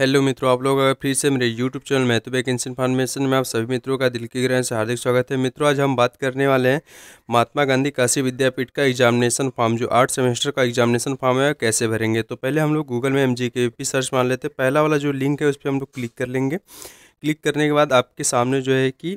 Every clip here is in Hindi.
हेलो मित्रों आप लोग अगर फिर से मेरे यूट्यूब चैनल महतो बैक इंस इन्फॉर्मेशन में आप सभी मित्रों का दिल की ग्रहण से हार्दिक स्वागत है मित्रों आज हम बात करने वाले हैं महात्मा गांधी काशी विद्यापीठ का एग्जामिनेशन फॉर्म जो आठ सेमेस्टर का एग्जामिनेशन फॉर्म है कैसे भरेंगे तो पहले हम लोग गूगल में एम जी सर्च मान लेते हैं पहला वाला जो लिंक है उस पर हम लोग क्लिक कर लेंगे क्लिक करने के बाद आपके सामने जो है कि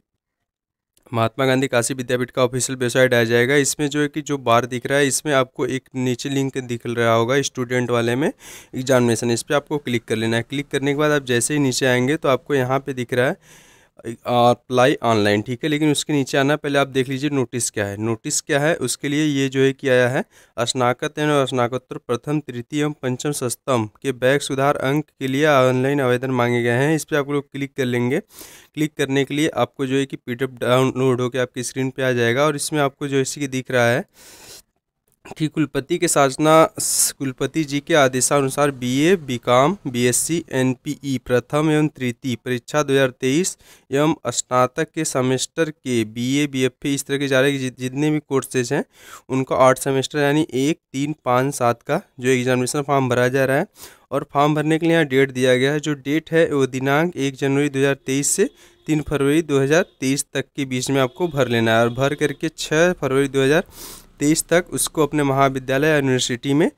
महात्मा गांधी काशी विद्यापीठ का ऑफिशियल वेबसाइट आ जाएगा इसमें जो है कि जो बार दिख रहा है इसमें आपको एक नीचे लिंक दिख रहा होगा स्टूडेंट वाले में एग्जामिनेशन इस पर आपको क्लिक कर लेना है क्लिक करने के बाद आप जैसे ही नीचे आएंगे तो आपको यहाँ पे दिख रहा है अप्लाई ऑनलाइन ठीक है लेकिन उसके नीचे आना पहले आप देख लीजिए नोटिस क्या है नोटिस क्या है उसके लिए ये जो है किया है स्नाकत और स्नाकोत्तर प्रथम तृतीय एवं पंचम सस्तम के बैग सुधार अंक के लिए ऑनलाइन आवेदन मांगे गए हैं इस पर आप लोग क्लिक कर लेंगे क्लिक करने के लिए आपको जो है कि पी डाउनलोड होकर आपकी स्क्रीन पर आ जाएगा और इसमें आपको जो है कि दिख रहा है कि कुलपति के साजना कुलपति जी के आदेशानुसार B B B A S C N P E प्रथम एवं तृतीय परीक्षा 2023 एवं स्नातक के सेमेस्टर के बी ए एफ बीएफए इस तरह के जा रहे जितने भी कोर्सेज हैं उनका आठ सेमेस्टर यानी एक तीन पाँच सात का जो एग्जामिनेशन फॉर्म भरा जा रहा है और फॉर्म भरने के लिए यहाँ डेट दिया गया है जो डेट है वो दिनांक एक जनवरी 2023 से तीन फरवरी 2023 तक के बीच में आपको भर लेना है और भर करके छः फरवरी 2023 तेईस तक उसको अपने महाविद्यालय या यूनिवर्सिटी में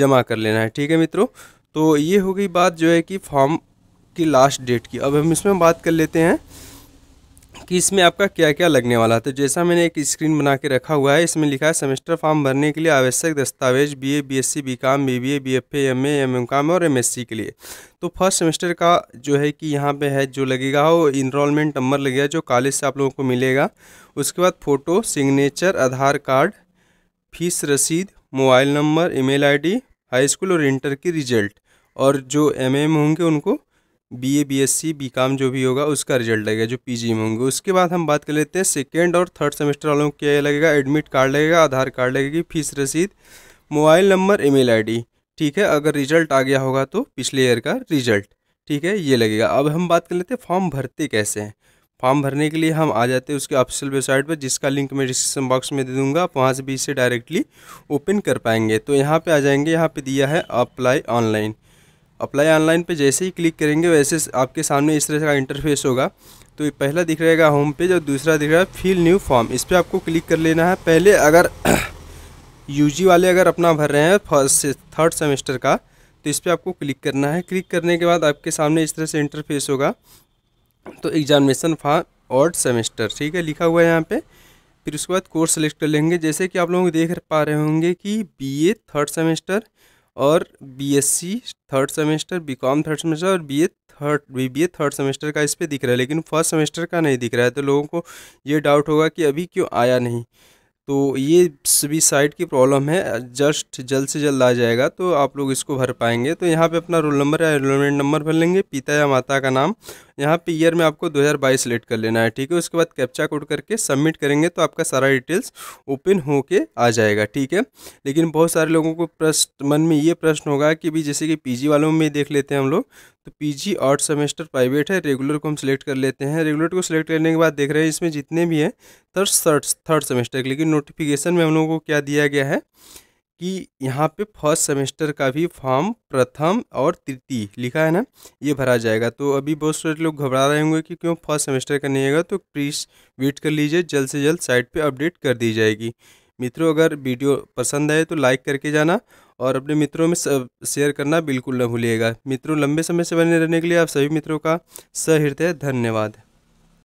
जमा कर लेना है ठीक है मित्रों तो ये हो गई बात जो है कि फॉर्म की लास्ट डेट की अब हम इसमें बात कर लेते हैं कि इसमें आपका क्या क्या लगने वाला है तो जैसा मैंने एक स्क्रीन बना के रखा हुआ है इसमें लिखा है सेमेस्टर फॉर्म भरने के लिए आवश्यक दस्तावेज BA, BSc, BCom, BBA, BFA, MA, M MCom और एमएससी के लिए तो फर्स्ट सेमेस्टर का जो है कि यहाँ पे है जो लगेगा वो इनरोलमेंट नंबर लगेगा जो कॉलेज से आप लोगों को मिलेगा उसके बाद photo signature Aadhaar card fees रसीद mobile number email ID high school और इंटर की रिजल्ट और जो एम में होंगे उनको BA BSc BCom जो भी होगा उसका रिजल्ट लगेगा जो पी जी में होंगे उसके बाद हम बात कर लेते हैं सेकेंड और थर्ड सेमेस्टर वालों को क्या लगेगा एडमिट कार्ड लगेगा आधार कार्ड लगेगी फीस रसीद मोबाइल नंबर आई डी ठीक है अगर रिजल्ट आ गया होगा तो पिछले ईयर का रिजल्ट ठीक है ये लगेगा अब हम बात कर लेते हैं फॉर्म भरते कैसे हैं फॉर्म भरने के लिए हम आ जाते हैं उसके ऑफिशियल वेबसाइट पर जिसका लिंक मैं डिस्क्रिप्शन बॉक्स में दे दूंगा आप वहाँ से भी इसे डायरेक्टली ओपन कर पाएंगे तो यहाँ पर आ जाएंगे यहाँ पर दिया है अप्लाई ऑनलाइन अप्लाई ऑनलाइन पे जैसे ही क्लिक करेंगे वैसे आपके सामने इस तरह का इंटरफेस होगा तो पहला दिख रहेगा होम पेज और दूसरा दिख रहा है फील न्यू फॉर्म इस पर आपको क्लिक कर लेना है पहले अगर यू वाले अगर अपना भर रहे हैं फर्स्ट से थर्ड सेमेस्टर का तो इस पर आपको क्लिक करना है क्लिक करने के बाद आपके सामने इस तरह से इंटरफेस होगा तो एग्जामिनेशन फॉर और सेमेस्टर ठीक है लिखा हुआ है यहाँ पे फिर उसके बाद कोर्स सेलेक्ट कर लेंगे जैसे कि आप लोग देख पा रहे होंगे कि बीए थर्ड सेमेस्टर और BSc third semester BCom third semester और BA third BBA third semester का इस पर दिख रहा है लेकिन फर्स्ट सेमेस्टर का नहीं दिख रहा है तो लोगों को ये डाउट होगा कि अभी क्यों आया नहीं तो ये सभी साइट की प्रॉब्लम है जस्ट जल्द से जल्द आ जाएगा तो आप लोग इसको भर पाएंगे तो यहाँ पे अपना रोल नंबर या एनरोलमेंट नंबर भर लेंगे पिता या माता का नाम यहाँ पे ईयर में आपको 2022 हज़ार कर लेना है ठीक है उसके बाद कैप्चा कोड करके सबमिट करेंगे तो आपका सारा डिटेल्स ओपन हो के आ जाएगा ठीक है लेकिन बहुत सारे लोगों को प्रश्न मन में ये प्रश्न होगा कि भी जैसे कि पीजी वालों में देख लेते हैं हम लोग तो पीजी आठ सेमेस्टर प्राइवेट है रेगुलर को हम सिलेक्ट कर लेते हैं रेगुलर को सिलेक्ट करने के बाद देख रहे हैं इसमें जितने भी हैं थर्ड थर्ड सेमेस्टर के लेकिन नोटिफिकेशन में हम लोगों को क्या दिया गया है कि यहाँ पे फर्स्ट सेमेस्टर का भी फॉर्म प्रथम और तृतीय लिखा है ना ये भरा जाएगा तो अभी बहुत सारे लोग घबरा रहे होंगे कि क्यों फर्स्ट सेमेस्टर का नहीं आएगा तो प्लीज़ वेट कर लीजिए जल्द से जल्द साइट पे अपडेट कर दी जाएगी मित्रों अगर वीडियो पसंद आए तो लाइक करके जाना और अपने मित्रों में शेयर करना बिल्कुल न भूलिएगा मित्रों लंबे समय से बने रहने के लिए आप सभी मित्रों का सहृदय धन्यवाद